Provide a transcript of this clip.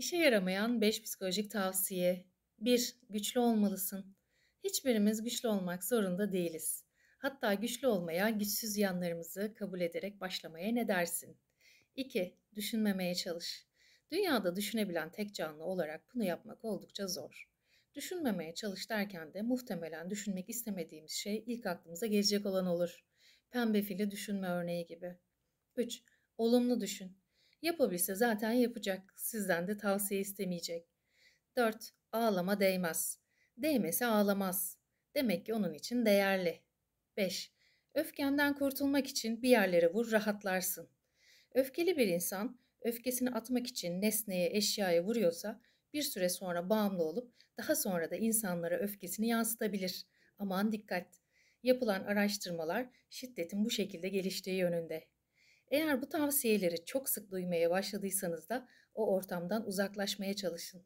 İşe yaramayan 5 psikolojik tavsiye. 1. Güçlü olmalısın. Hiçbirimiz güçlü olmak zorunda değiliz. Hatta güçlü olmaya güçsüz yanlarımızı kabul ederek başlamaya ne dersin? 2. Düşünmemeye çalış. Dünyada düşünebilen tek canlı olarak bunu yapmak oldukça zor. Düşünmemeye çalış derken de muhtemelen düşünmek istemediğimiz şey ilk aklımıza gelecek olan olur. Pembe fili düşünme örneği gibi. 3. Olumlu düşün. Yapabilse zaten yapacak. Sizden de tavsiye istemeyecek. 4. Ağlama değmez. Değmese ağlamaz. Demek ki onun için değerli. 5. Öfkenden kurtulmak için bir yerlere vur rahatlarsın. Öfkeli bir insan öfkesini atmak için nesneye, eşyaya vuruyorsa bir süre sonra bağımlı olup daha sonra da insanlara öfkesini yansıtabilir. Aman dikkat! Yapılan araştırmalar şiddetin bu şekilde geliştiği yönünde. Eğer bu tavsiyeleri çok sık duymaya başladıysanız da o ortamdan uzaklaşmaya çalışın.